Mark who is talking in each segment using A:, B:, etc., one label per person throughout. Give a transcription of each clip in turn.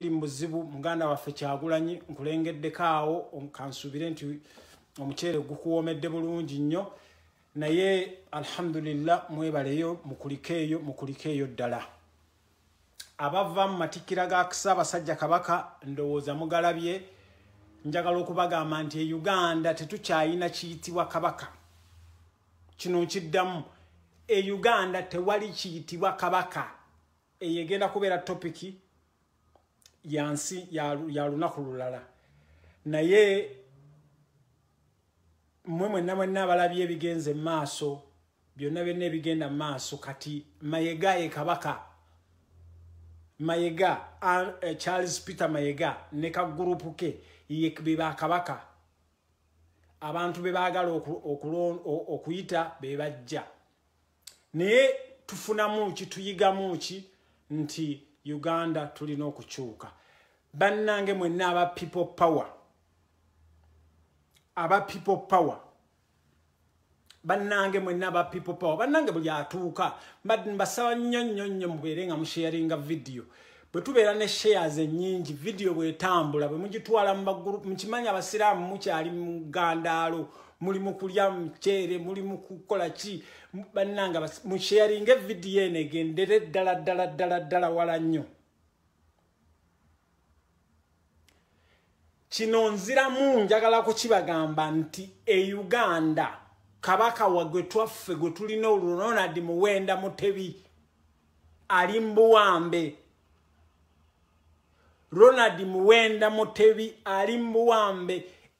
A: ndi muzibu muganda waffe kyagulanyi nkulengeddeko awo kansuubire nti omuceere gukuwomedde bulungi nnyo naye alhamdulillah mwebaleyo mukulikeeyo mukulikeeyo ddala abava mu matikkira ga kisa abasajja kabaka ndowooza mugalabye njagala okubagamba nti e uganda tetukyayina kiyitibwa kabaka kino kiddamu e uganda tewali kiyitibwa kabaka eyo egenda kubeera topiki yansi ya lunaku lulala naye mmwe mwenna mwenna abalabye ebigenze maaso byonna byonna ebigenda maaso kati mayega ye kabaka mayega eh, charles peter mayega ne kagurupu ke bebakabaka abantu bebaagala okuyita bebajja naye tufunamu ki tuyigamu ki nti uganda tulina okukyuka bannange mwenna aba people power aba people power bannange mwenna aba people power bannange buli atuuka mbasaba nnyo nnyo nnyo mubeere nga musheyaringa vidiyo bwe tubeera ne shares ennyingi vidiyo bwetambula bwe mugitwala mubagrup mukimanyi abasiraamu mukyali mu gandaalo muli mu kulya mu kyere muli mu kukola ki bannanga musharinga evidiyo eno egendere ddala ddala ddala ddala wala nnyo kino nziramu njagala kukibagamba nti e uganda kabaka wagwe twaffe gwe tulina olunonadi muwenda mutebi ali mubuwambe ronald muwenda mutebi ali mubuwambe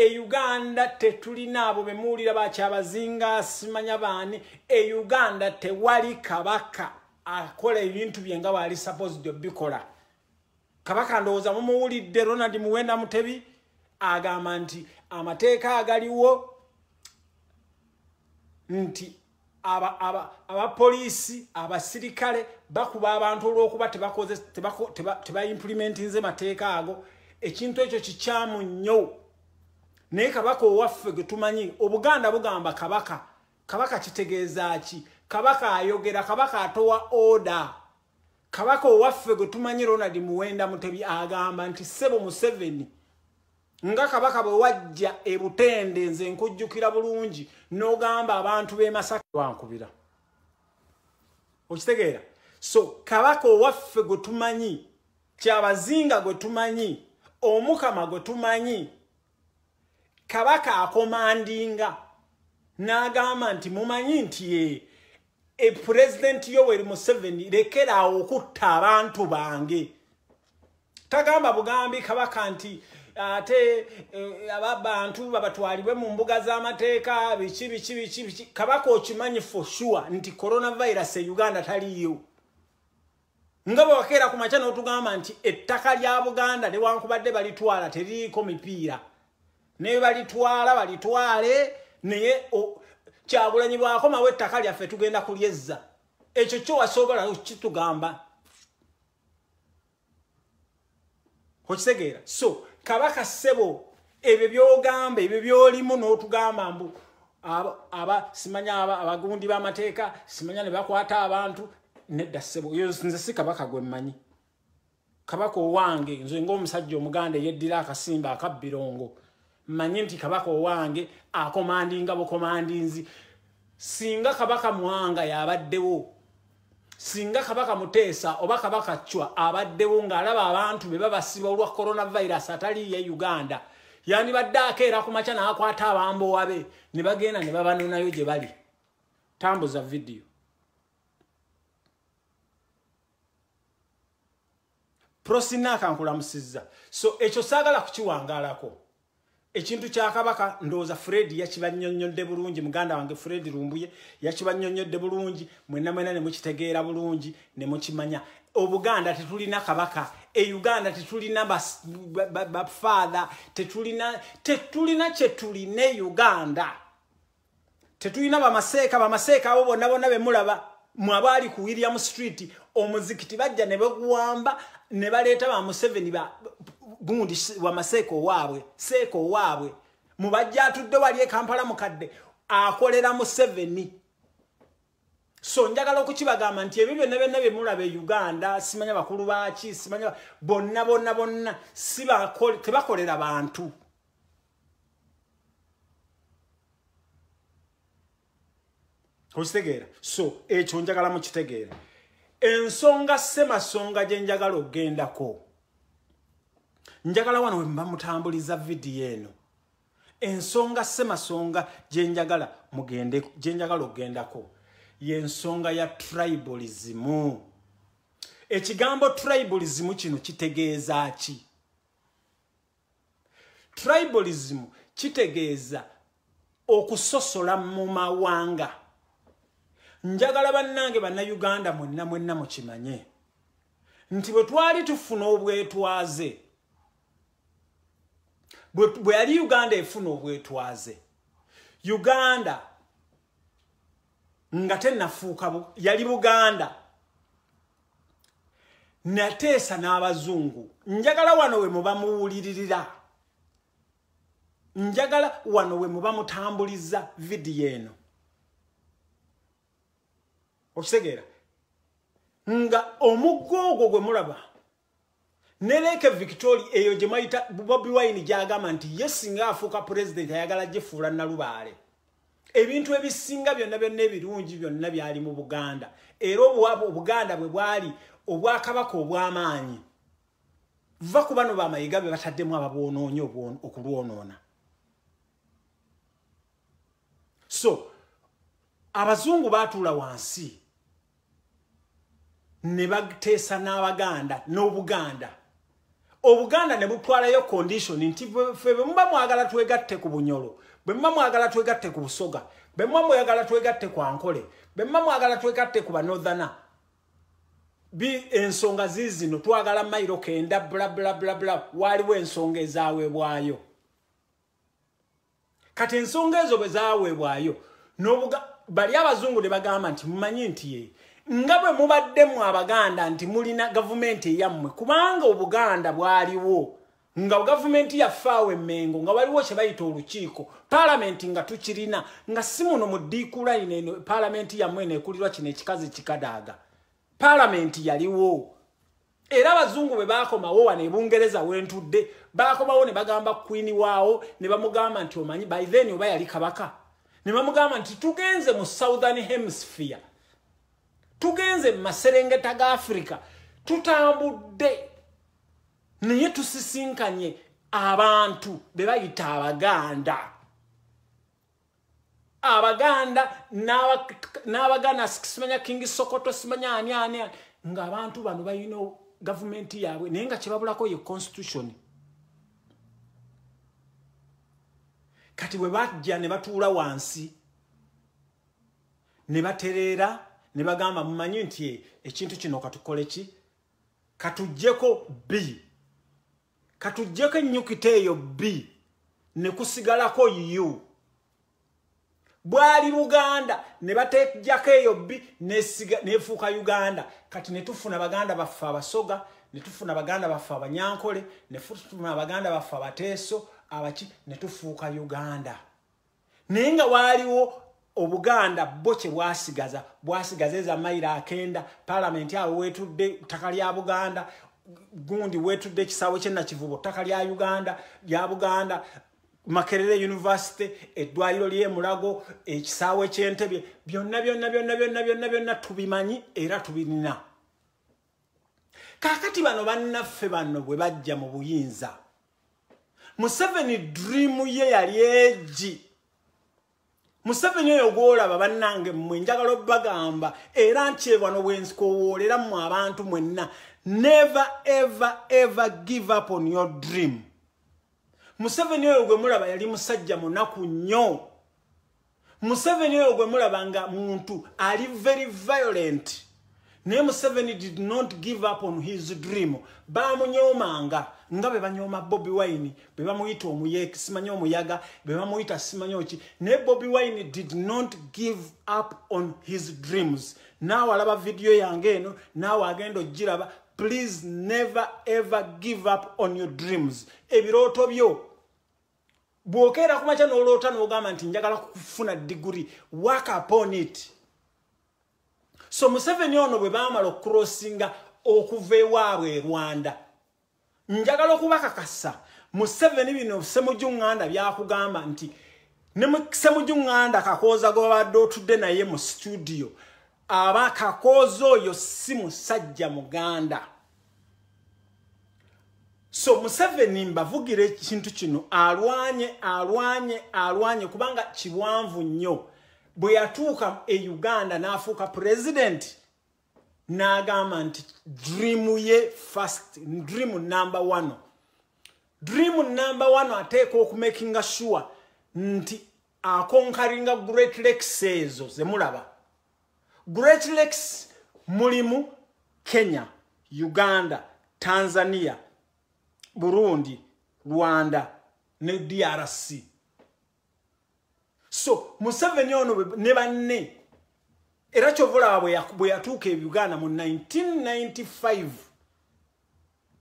A: e uganda tetulina abo bemuwulira bakyabazinga simanya baani e uganda tewali kabaka akola ebintu byenga waali supposed obikola kabaka ndowooza mumuwulidde ronald muwenda mutebi agamba nti amateeka agaliwo nti abapoliisi aba, aba abasirikale bakuba abantu olwokuba tebakozese tebaimplimentinze teba, teba mateeka ago ekintu ekyo kikyamu nnyo naye kabaka owaffe getumanyi obuganda bugamba kabaka kabaka kitegeeza ki kabaka ayogera kabaka atowa oda kabaka owaffe getumanyi ronald muwenda mutebi agamba nti ssebo museveni nga kabaka bwe wajja ebutende nze nkujjukira bulungi n'ogamba abantu b'e masaka wankubira okitegeera so kabaka owaffe gwetumanyi kyabazinga gwetumanyi omukama gwetumanyi kabaka akomandinga n'agamba nti mumanyi nti e eh, eh, pulezidenti yoweri museveni lekeraawo okutta abantu bange tagamba bugambi kabaka nti ate eh, ababantu babatwalibwe mu mbuga z'amateeka biki biki biki biki kabaka okimanyi for sure nti coronavirus e uganda taliyo nga bwe wakeera ku makya n'otugamba nti ettaka lya buganda newankubadde balitwala teririiko mipiira naye balitwala balitwale naye kyabulanyi bwakomawo ettaka lyaffe tugenda kulyezza ekyo kyowasobola kitugamba okitegeera so kabaka ssebo ebyo byogamba ebyo byolimu n'otugamba mbu aba simanya abagundi b'amateeka simanya ne bakwata abantu nedda ssebo nze si kabaka gwe mmanyi kabaka owange nze ngaomusajja omuganda eyeddira akasimba akabbirongo manye nti kabaka owange akomandinga bukomandinzi singa kabaka mwanga yabaddewo singa kabaka muteesa oba kabaka cwa abaddewo ng'alaba abantu be babasiba olwa coronavirus atali ye uganda yandibadde akeera ku maca n'akwata abambowa be ne bagenda ne babanunayo gye bali tambuza vidiyo prosinaakankulamusizza so ekyo saagala kukiwangaalako ekintu kyakabaka ndowooza fred yakibanyonyodde bulungi muganda wange fred lumbuye yakibanyonyodde bulungi mwena mwena nemukitegeera bulungi nemukimanya obuganda tetulina kabaka e uganda tetulina bafatha tetulina tetulina kyetuline uganda tetulina bamaseeka bamaseeka abo bonna bonna bemulaba mwabaali ku william street omuzikiti bajja ne beguwamba ne baleeta bamuseveni gundi wamaseeko owaabwe seeko owaabwe mubajja atudde wali ekampala mukadde akolera mu seveni so njagala okukibagamba nti ebyo byonna byonna bye mulaba euganda simanya bakulu baki simanya bonna bonna bonna tebakolera bantu okitegeera so ekyo njagala mukitegeera ensonga semasonga gye njagala okgendako njagala wano wembamutambuliza vidiyo eno ensonga semasonga gyenjagala gyenjagala okgendako yensonga ya tribalizimu ekigambo tribalizimu kino kitegeeza ki tribalizimu kitegeeza okusosola mu mawanga njagala bannange bannayuganda mwenna mwenna mukimanye nti bwe twali tufuna obwetwaze bwe yali uganda efuna obwetwaze uganda nga tenafuuka yali buganda nateesa n'abazungu njagala wano we mubamuwuliririra njagala wano we mubamutambuliza vidiyo eno okitegeera nga omuggo ogwo gwe mulaba ne leke victori eyo gye mayita bobi wine gy'agamba nti ye singa afuuka pulezidenti ayagala gifuula nalubaale ebintu ebisinga byonna byonna ebirungi byonna byali mu buganda era obuganda bwe bwali obwakabaka obw'amaanyi va ku bano bamayiga be bataddemu ababwonoonyi okulwonoona so abazungu baatuula wansi ne bateesa n'abaganda n'obuganda obuganda ne butwalayo condition nti fe bemuba mwagala twegatte ku bunyolo bemuba mwagala twegatte ku busoga bemuba mwagala twegatte ku ankole bemuba mwagala twegatte ku banothana bi ensonga zizino twagala mairo kenda blablablabla waliwo ensonga ezaweebwayo kati ensonga ezo bwe zaweebwayo nobuga bali abazungu ne bagamba nti mumanyi nti yeye nga bwe mubaddemu abaganda nti mulina gavumenti eyammwe kubanga obuganda bwaliwo nga gavumenti yafaawo emmengo nga waliwo kye bayita olukiiko paalamenti nga tukirina nga si muno mu dikulaina eno paalamenti yammwe enekulirwa kino ekikazi kikadaaga paalamenti yaliwo era abazungu bwe baakomawo wano ebungereza wentudde baakomawo ne bagamba kwini waawo ne bamugamba nti omanyi by then oba yali kabaka ne bamugamba nti tugenze mu southern hemisphere tugenze maserengeta ga afrika tutambudde naye tusisinkanye abantu bebayita abaganda abaganda n'abaganda simanya king sokoto simanya aniani ngaabantu bano balina gavumenti yaabwe naye nga kyebabulako ye constitution kati bwe bajja ne batuula wansi ne batereera ne bagamba mumanyi nti ekintu kino katukole ki katugjeko b katugjeko ennyukita eyo b ne kusigalako u bwali buganda ne batejako eyo b nefuuka uganda kati ne tufuna baganda baffe abasoga ne tufuna baganda baffe abanyankole ne tufuna baganda baffe abateeso abaki ne tufuuka uganda naye nga waaliwo obuganda bo kye bwasigaza bwasigaza eza mayiro akenda palamenti awo wetudde ttaka lya buganda gundi wetudde ekisaawo kyennakivubo ttaka lya uganda lya buganda makerere univesity eddwaliro lyemulago ekisaawo ekyentebye byonna byonna byonna byonna byonna byonna tubimanyi era tubirina kakati bano bannaffe bano bwe bajja mu buyinza museveni dream ye yali egi museveni oyo gwolaba bannange mmwe njagala obbagamba era nkyebano bwensikowoola era mmwe abantu mwenna never ever ever give up on your dream museveni oyo gwe mulaba yali musajja munaku nnyo museveni oyo gwe mulaba nga muntu ali very violent naye museveni did not give up on his dream baamunyoomanga nga bebanyooma bobi wine bebamuyita omuyeeki simanyi omuyaga bebamuyita simanyi oki naye bobi wine did not give up on his dreams naawe alaba vidiyo yange eno naawe agenda ogiraba please never ever give up on your dreams ebirooto byo bwokeera kumakya n'oloota n'ogamba nti njagala kufuna diguri work upon it so museveni ono bwe baamala okukurosinga okuva ewaabwe e rwanda njagala okubakakasa mu seveni bino semujuŋŋanda byakugamba nti ne semujuŋŋanda kakooza gwe babadde otudde naye mu situdiyo aba kakooza oyo si musajja muganda so museveni mbavugira ekintu kino alwanye alwanye alwanye kubanga kiwanvu nnyo bwe yatuuka e uganda n'afuuka pulezidenti n'agamba nti dirimu ye fast dirimu namba one dirimu namba one ateeka okumakinga sure nti akonkalinga great lakes ezo zemulaba great lakes mulimu kenya uganda tanzania burundi rwanda ne drc so museveni ono ne banne era kyovola bwe yatuuka ebuganda mu 1995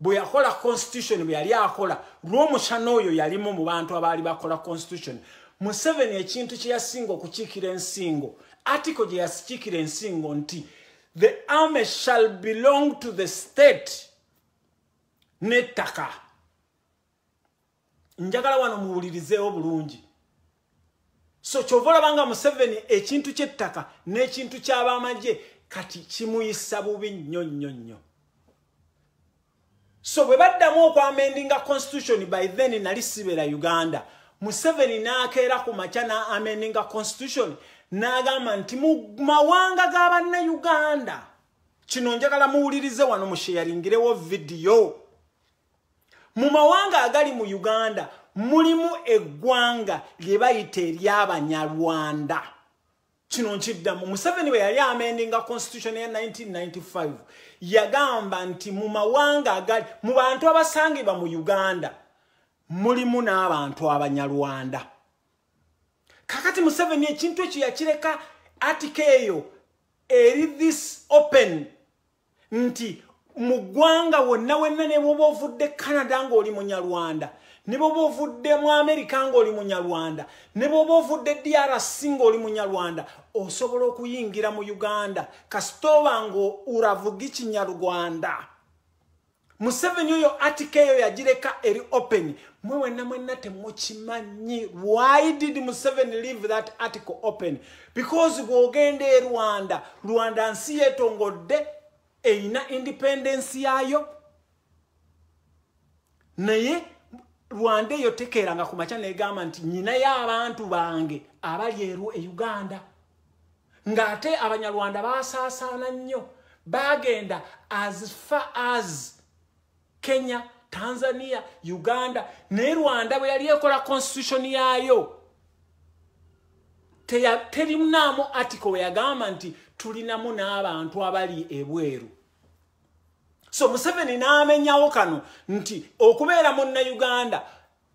A: bwe yakola constitution bwe yali akola lwomusana oyo yalimu mu bantu abaali bakola constitution mu 7 ekintu kye yasinga okukiikira ensingo article gye yakiikira ensingo nti the army shall belong to the state nettaka njagala wano muwulirizeewo bulungi so kyovola banga museveni ekintu kyettaka n'ekintu kyabamajje kati kimuyisa bubi nnyo nnyo nnyo so bwe baddamu okwamendinga constitution by then nali sibera uganda museveni n'akeera ku makya n'amendinga constitution n'agamba nti mu mawanga g'abannayuganda kino njagala muwulirize wano musheyalingirewo vidiyo mu mawanga agali mu uganda mulimu eggwanga lye bayita eryabanyalwanda kino nkiddamu museveni bwe yali amendinga constitution ya 1995 yagamba nti mu mawanga agali mu bantu abasangibwa mu uganda mulimu n'abantu abanyalwanda kakati museveni ekintu ekyo yakireka atika eyo eri this open nti mu ggwanga wonna wenna ne bwoba ovudde canada ng'oli munyalwanda ne bwoba ovudde mu amerika ng'oli munyarwanda ne bwoba ovudde drc ng'oli munyarwanda osobola okuyingira mu uganda kasitoba ngu uravugi kinyarwanda museveni oyo atika eyo yagireka eri open mwe wenna mwenna temukimanyi why did museveni leave that article open because bwogenda e rwanda rwanda nsi yetongodde eyina independensi yaayo naye rwanda eyo tekeranga ku maca negamba nti nyinayo abantu bange abali erwo e uganda ng'ate abanyarwanda basaasaana nnyo bagenda as far as kenya tanzania uganda naye rwanda bwe yali ekola constitution yaayo terimunaamu article weyagamba nti tulinamu n'abantu abali ebweru so museveni n'amenyawo kano nti okubeera munna uganda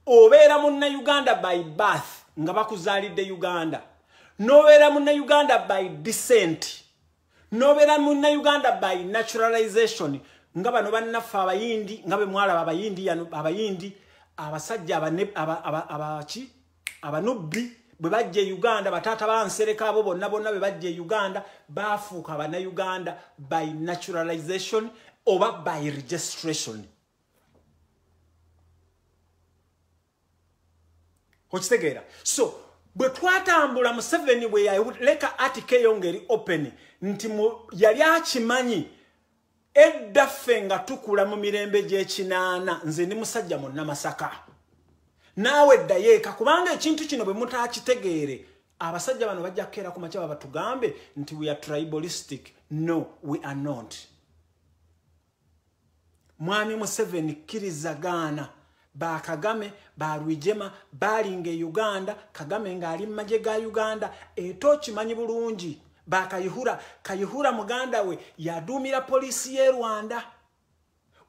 A: obeera munna uganda by bath nga bakuzaalidde uganda n'obeera munna uganda by decent n'obeera munna uganda by naturalization nga bano bannaffe abayindi nga be mwalaba abayindi yano abayindi abasajja abaki abanubbi bwe bajja e uganda bataata bansereka abo bonna bonna bwe bajja e uganda baafuuka abannauganda by naturalization over by registration. Hochitegera. So, bwe twatambula mu seven we I would leka article yongeri open nti mu yali achimanyi edda fenga tukula mu mirembe gye kinana nze ni musajja mu namasaka. Nawe dayeka kubanga ekintu kino bwe mutakitegere abasajja bano bajja kera ku machaba batugambe nti we are tribalistic. No, we are not. mwami museveni kirizagaana ba kagame ba rwijema balinga uganda kagame ngaali mumaje ga uganda etokimanyi bulungi ba kayihura kayihura muganda we yadumira polisi ye rwanda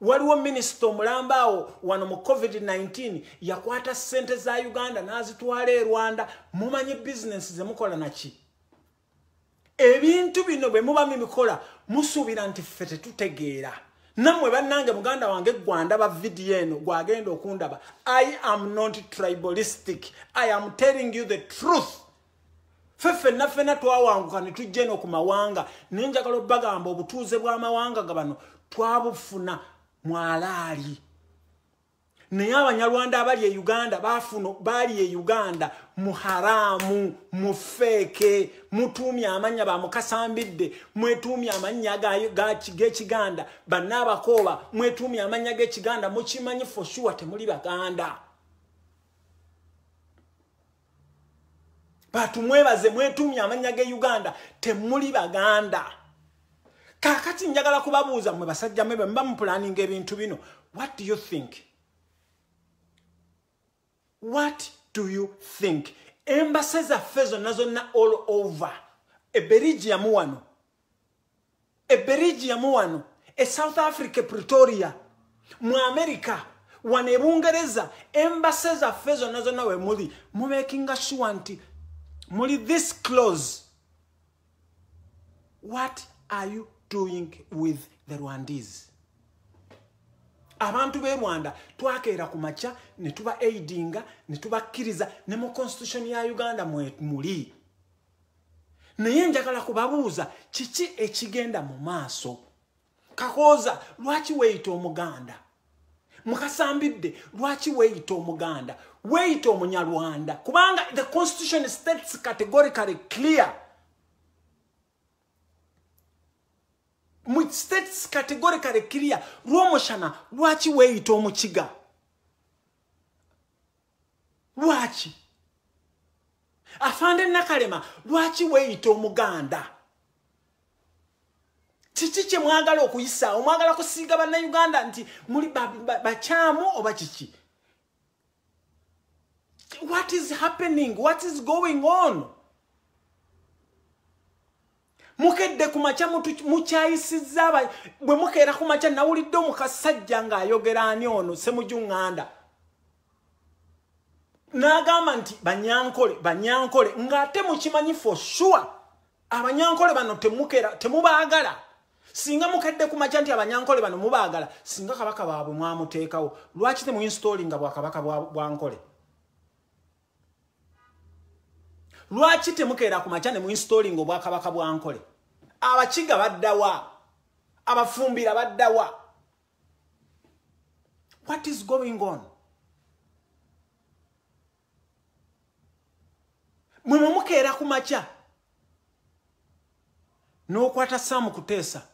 A: waliwo minisita omulamba awo wano mu covid-19 yakwata ssente za uganda n'azitwala e rwanda mumanyi bizinesi zemukola naki ebintu bino bwe muba mubikola musuubira nti ffe tetutegeera nammwe bannange muganda wange gwandaba vidiyo eno gwagenda okundaba i am not tribalistic i am telling you the truth fe fenna fenna twawanguka ne tujja eno ku mawanga naye njagala obbagamba obutuuze bw'amawanga gabano twabufuna mwalaali naye abanyalwanda abali e uganda bafuno bali e uganda muharaamu mufeeke mutuumye amannya bamukasambidde mwetuumye amannya g'ekiganda bannaabakooba mwetuumye amannya g'ekiganda mukimanyi foshuwa temuli baganda batumwebaze mwetuumye amannya g'e uganda temuli baganda kakati njagala kubabuuza mwe basajjamwe bemuba mu planinga ebintu bino what do you think what do you think embase zaffe zonna zonna all over eberigi yamu wano eberigi yamu wano e south africa pretoria mu america wano e bungereza embase zaffe zonna zonna we muli mumekinga sure nti muli this close what are you doing with the rwandese abantu b'emwanda twakeera ku makya ne tuba aidinga ne tubakkiriza ne mu constitution ya uganda muli naye njagala kubabuuza kiki ekigenda mu maaso kakooza lwaki weeyita omuganda mukasambidde lwaki weeyita omuganda weeyita omunyarwanda kubanga the constitution states categorically clear mu status categorically clear lwomushana lwaki weeyita omukiga lwaki afande nakalema lwaki weeyita omuganda kiki kyemwagala okuyisa omwagala kusiiga bannayuganda nti muli bakyamu oba kiki what is happening what is going on mukedde ku makya mukyayisizza bwe mukeera ku makya nawulidde omukasajja ng'ayogera ani ono semujuŋŋanda n'agamba nti banyankole banyankole ng'ate mukimanyi for sure abanyankole bano temukera temubaagala singa mukedde ku makya nti abanyankole bano mubaagala singa kabaka baabwe mwamuteekawo lwaki temuinstoli nga bwakabaka bwankole lwaki temukeera ku makya ne muinstoli nga obwakabaka bwankole bwa abakiga baddawa abafumbira baddawa what is going on mwemumukeera ku makya n'okwata saamu kuteesa